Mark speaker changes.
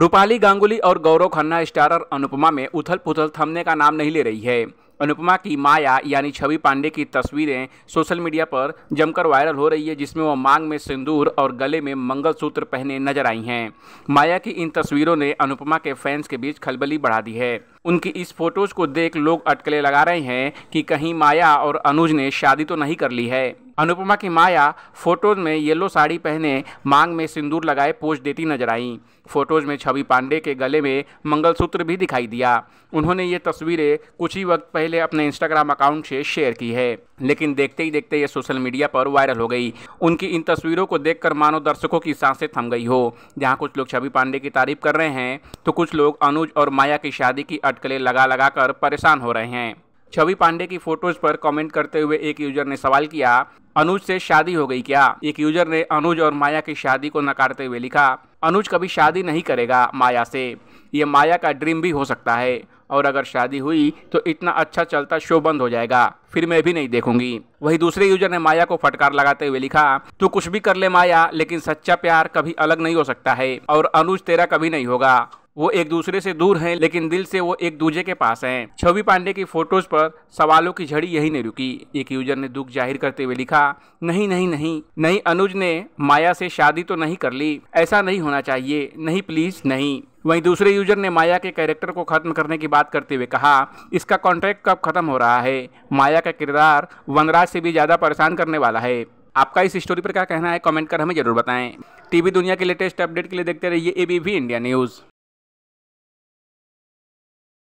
Speaker 1: रूपाली गांगुली और गौरव खन्ना स्टारर अनुपमा में उथल पुथल थमने का नाम नहीं ले रही है अनुपमा की माया यानी छवि पांडे की तस्वीरें सोशल मीडिया पर जमकर वायरल हो रही है जिसमें वह मांग में सिंदूर और गले में मंगलसूत्र पहने नजर आई हैं माया की इन तस्वीरों ने अनुपमा के फैंस के बीच खलबली बढ़ा दी है उनकी इस फोटोज को देख लोग अटकले लगा रहे हैं कि कहीं माया और अनुज ने शादी तो नहीं कर ली है अनुपमा की माया फोटोज़ में येलो साड़ी पहने मांग में सिंदूर लगाए पोज देती नजर आईं फोटोज़ में छवि पांडे के गले में मंगलसूत्र भी दिखाई दिया उन्होंने ये तस्वीरें कुछ ही वक्त पहले अपने इंस्टाग्राम अकाउंट से शेयर की है लेकिन देखते ही देखते ये सोशल मीडिया पर वायरल हो गई उनकी इन तस्वीरों को देखकर मानो दर्शकों की सांसें थम गई हो जहाँ कुछ लोग छवि पांडे की तारीफ कर रहे हैं तो कुछ लोग अनुज और माया की शादी की अटकलें लगा लगा कर परेशान हो रहे हैं छवि पांडे की फोटोज पर कमेंट करते हुए एक यूजर ने सवाल किया अनुज से शादी हो गई क्या एक यूजर ने अनुज और माया की शादी को नकारते हुए लिखा अनुज कभी शादी नहीं करेगा माया से ये माया का ड्रीम भी हो सकता है और अगर शादी हुई तो इतना अच्छा चलता शो बंद हो जाएगा फिर मैं भी नहीं देखूंगी वही दूसरे यूजर ने माया को फटकार लगाते हुए लिखा तू कुछ भी कर ले माया लेकिन सच्चा प्यार कभी अलग नहीं हो सकता है और अनुज तेरा कभी नहीं होगा वो एक दूसरे से दूर हैं लेकिन दिल से वो एक दूजे के पास हैं छवि पांडे की फोटोज पर सवालों की झड़ी यही नहीं रुकी एक यूजर ने दुख जाहिर करते हुए लिखा नहीं नहीं नहीं नहीं अनुज ने माया से शादी तो नहीं कर ली ऐसा नहीं होना चाहिए नहीं प्लीज नहीं वहीं दूसरे यूजर ने माया के कैरेक्टर को खत्म करने की बात करते हुए कहा इसका कॉन्ट्रैक्ट कब खत्म हो रहा है माया का किरदार वनराज से भी ज़्यादा परेशान करने वाला है आपका इस स्टोरी पर क्या कहना है कमेंट कर हमें जरूर बताएं टीवी दुनिया के लेटेस्ट अपडेट के लिए देखते रहिए एबीवी इंडिया न्यूज़